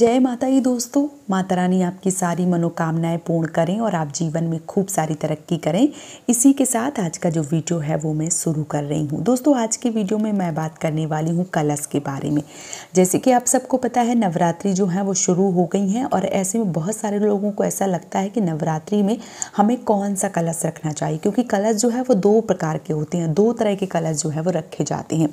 जय माता ही दोस्तों माता रानी आपकी सारी मनोकामनाएं पूर्ण करें और आप जीवन में खूब सारी तरक्की करें इसी के साथ आज का जो वीडियो है वो मैं शुरू कर रही हूँ दोस्तों आज की वीडियो में मैं बात करने वाली हूँ कलश के बारे में जैसे कि आप सबको पता है नवरात्रि जो है वो शुरू हो गई हैं और ऐसे में बहुत सारे लोगों को ऐसा लगता है कि नवरात्रि में हमें कौन सा कलश रखना चाहिए क्योंकि कलश जो है वो दो प्रकार के होते हैं दो तरह के कलश जो है वो रखे जाते हैं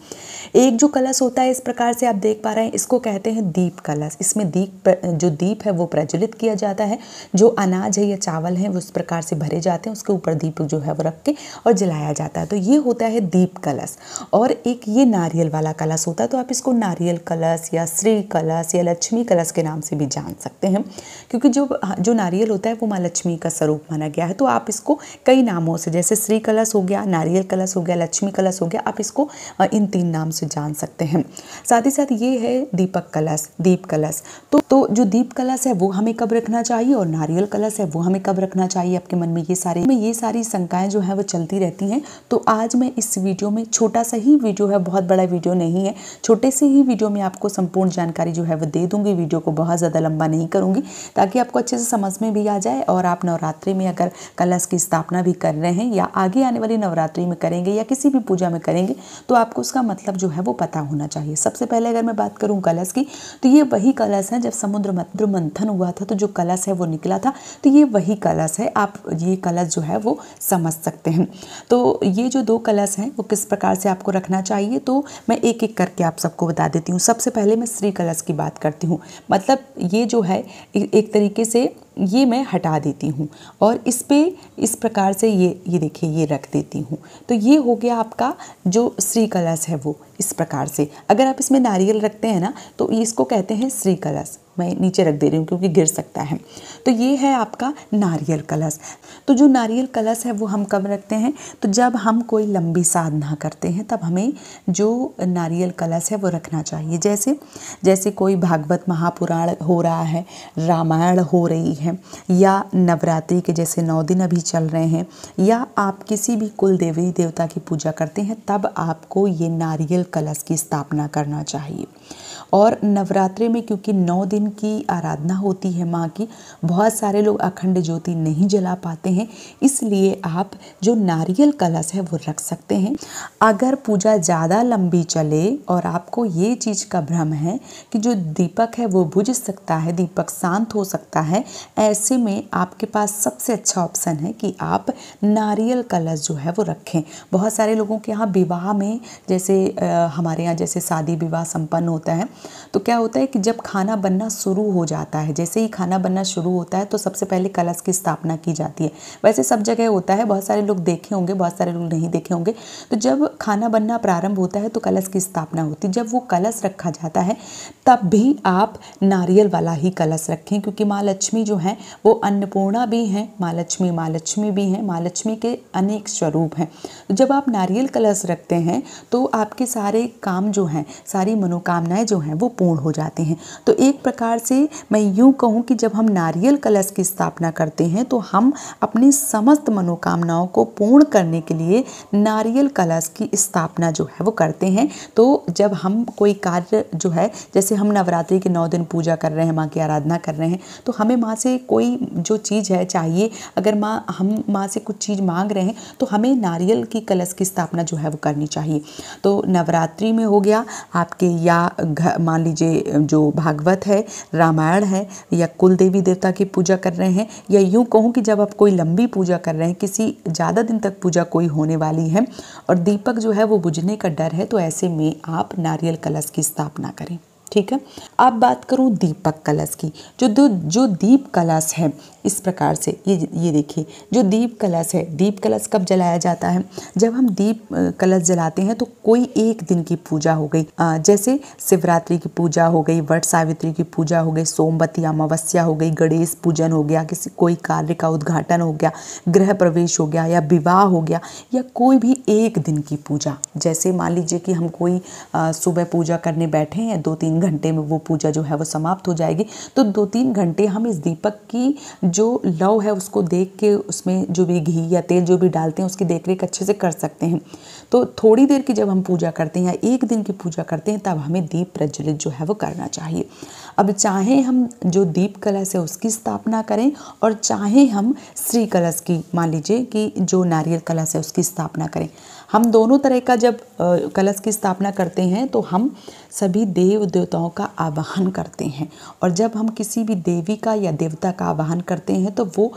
एक जो कलश होता है इस प्रकार से आप देख पा रहे हैं इसको कहते हैं दीप कलश इसमें दीप जो दीप है वो प्रज्वलित किया जाता है जो अनाज है या चावल है वो इस प्रकार से भरे जाते हैं उसके ऊपर दीप जो है वो रख के और जलाया जाता है तो ये होता है दीप कलश और एक ये नारियल वाला कलश होता है तो आप इसको नारियल कलश या श्री कलश या लक्ष्मी कलश के नाम से भी जान सकते हैं क्योंकि जो जो नारियल होता है वो माँ लक्ष्मी का स्वरूप माना गया है तो आप इसको कई नामों से जैसे श्री कलश हो गया नारियल कलश हो गया लक्ष्मी कलश हो गया आप इसको इन तीन नाम से जान सकते हैं साथ ही साथ ये है दीपक कलश दीप कलश तो तो जो दीप कलश है वो हमें कब रखना चाहिए और नारियल कलश है वो हमें कब रखना चाहिए आपके मन में ये सारे में ये सारी शंकाएं जो है वो चलती रहती हैं तो आज मैं इस वीडियो में छोटा सा ही वीडियो है बहुत बड़ा वीडियो नहीं है छोटे से ही वीडियो में आपको संपूर्ण जानकारी जो है वो दे दूंगी वीडियो को बहुत ज़्यादा लंबा नहीं करूँगी ताकि आपको अच्छे से समझ में भी आ जाए और आप नवरात्रि में अगर कलश की स्थापना भी कर रहे हैं या आगे आने वाली नवरात्रि में करेंगे या किसी भी पूजा में करेंगे तो आपको उसका मतलब जो है वो पता होना चाहिए सबसे पहले अगर मैं बात करूँ कलश की तो ये वही कलश कलश हैं जब समुद्र मंथन हुआ था तो जो कलश है वो निकला था तो ये वही कलश है आप ये कलश जो है वो समझ सकते हैं तो ये जो दो कलश हैं वो किस प्रकार से आपको रखना चाहिए तो मैं एक एक करके आप सबको बता देती हूँ सबसे पहले मैं श्री कलश की बात करती हूँ मतलब ये जो है एक तरीके से ये मैं हटा देती हूँ और इस पर इस प्रकार से ये ये देखिए ये रख देती हूँ तो ये हो गया आपका जो श्री कलश है वो इस प्रकार से अगर आप इसमें नारियल रखते हैं ना तो इसको कहते हैं श्री कलश मैं नीचे रख दे रही हूँ क्योंकि गिर सकता है तो ये है आपका नारियल कलश तो जो नारियल कलश है वो हम कब रखते हैं तो जब हम कोई लंबी साधना करते हैं तब हमें जो नारियल कलश है वो रखना चाहिए जैसे जैसे कोई भागवत महापुराण हो रहा है रामायण हो रही है या नवरात्रि के जैसे नौ दिन अभी चल रहे हैं या आप किसी भी कुल देवी देवता की पूजा करते हैं तब आपको ये नारियल कलश की स्थापना करना चाहिए और नवरात्रि में क्योंकि नौ दिन की आराधना होती है माँ की बहुत सारे लोग अखंड ज्योति नहीं जला पाते हैं इसलिए आप जो नारियल कलश है वो रख सकते हैं अगर पूजा ज़्यादा लंबी चले और आपको ये चीज़ का भ्रम है कि जो दीपक है वो बुझ सकता है दीपक शांत हो सकता है ऐसे में आपके पास सबसे अच्छा ऑप्शन है कि आप नारियल कलश जो है वो रखें बहुत सारे लोगों के यहाँ विवाह में जैसे आ, हमारे यहाँ जैसे शादी विवाह संपन्न होता है तो क्या होता है कि जब खाना बनना शुरू हो जाता है जैसे ही खाना बनना शुरू होता है तो सबसे पहले कलश की स्थापना की जाती है वैसे सब जगह होता है बहुत सारे लोग देखे होंगे बहुत सारे लोग नहीं देखे होंगे तो जब खाना बनना प्रारंभ होता है तो कलश की स्थापना होती है जब वो कलश रखा जाता है तब भी आप नारियल वाला ही कलश रखें क्योंकि माँ लक्ष्मी जो हैं वो अन्नपूर्णा भी हैं माँ लक्ष्मी माँ लक्ष्मी भी हैं माँ लक्ष्मी के अनेक स्वरूप हैं तो जब आप नारियल कलश रखते हैं तो आपके सारे काम जो हैं सारी मनोकामनाएं जो हैं हैं वो पूर्ण हो जाते हैं तो एक प्रकार से मैं यूँ कहूँ कि जब हम नारियल कलश की स्थापना करते हैं तो हम अपनी समस्त मनोकामनाओं को पूर्ण करने के लिए नारियल कलश की स्थापना जो है वो करते हैं तो जब हम कोई कार्य जो है जैसे हम नवरात्रि के नौ दिन पूजा कर रहे हैं माँ की आराधना कर रहे हैं तो हमें माँ से कोई जो चीज़ है चाहिए अगर माँ हम माँ से कुछ चीज़ मांग रहे हैं तो हमें नारियल की कलश की स्थापना जो है वो करनी चाहिए तो नवरात्रि में हो गया आपके या मान लीजिए जो भागवत है रामायण है या कुल देवी देवता की पूजा कर रहे हैं या यूँ कहूँ कि जब आप कोई लंबी पूजा कर रहे हैं किसी ज़्यादा दिन तक पूजा कोई होने वाली है और दीपक जो है वो बुझने का डर है तो ऐसे में आप नारियल कलश की स्थापना करें ठीक है अब बात करूँ दीपक कलश की जो दो जो दीप कलश है इस प्रकार से ये ये देखिए जो दीप कलश है दीप कलश कब जलाया जाता है जब हम दीप कलश जलाते हैं तो कोई एक दिन की पूजा हो गई जैसे शिवरात्रि की पूजा हो गई वट सावित्री की पूजा हो गई सोमवती अमावस्या हो गई गणेश पूजन हो गया किसी कोई कार्य का उद्घाटन हो गया गृह प्रवेश हो गया या विवाह हो गया या कोई भी एक दिन की पूजा जैसे मान लीजिए कि हम कोई सुबह पूजा करने बैठे हैं दो तीन घंटे में वो पूजा जो है वो समाप्त हो जाएगी तो दो तीन घंटे हम इस दीपक की जो लव है उसको देख के उसमें जो भी घी या तेल जो भी डालते हैं उसकी देख रेख अच्छे से कर सकते हैं तो थोड़ी देर की जब हम पूजा करते हैं या एक दिन की पूजा करते हैं तब हमें दीप प्रज्वलित जो है वो करना चाहिए अब चाहे हम जो दीप कलश है उसकी स्थापना करें और चाहे हम श्री कलश की मान लीजिए कि जो नारियल कलश है उसकी स्थापना करें हम दोनों तरह का जब कलश की स्थापना करते हैं तो हम सभी देव देवताओं का आवाहन करते हैं और जब हम किसी भी देवी का या देवता का आवाहन करते हैं तो वो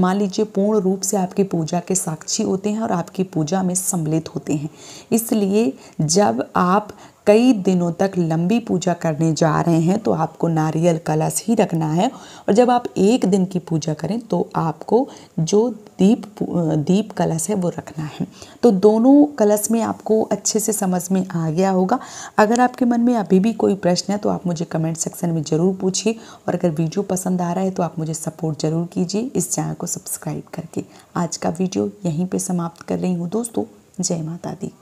मान लीजिए पूर्ण रूप से आपकी पूजा के साक्षी होते हैं और आपकी पूजा में सम्मिलित होते हैं इसलिए जब आप कई दिनों तक लंबी पूजा करने जा रहे हैं तो आपको नारियल कलश ही रखना है और जब आप एक दिन की पूजा करें तो आपको जो दीप दीप कलश है वो रखना है तो दोनों कलश में आपको अच्छे से समझ में आ गया होगा अगर आपके मन में अभी भी कोई प्रश्न है तो आप मुझे कमेंट सेक्शन में ज़रूर पूछिए और अगर वीडियो पसंद आ रहा है तो आप मुझे सपोर्ट ज़रूर कीजिए इस चैनल को सब्सक्राइब करके आज का वीडियो यहीं पर समाप्त कर रही हूँ दोस्तों जय माता दी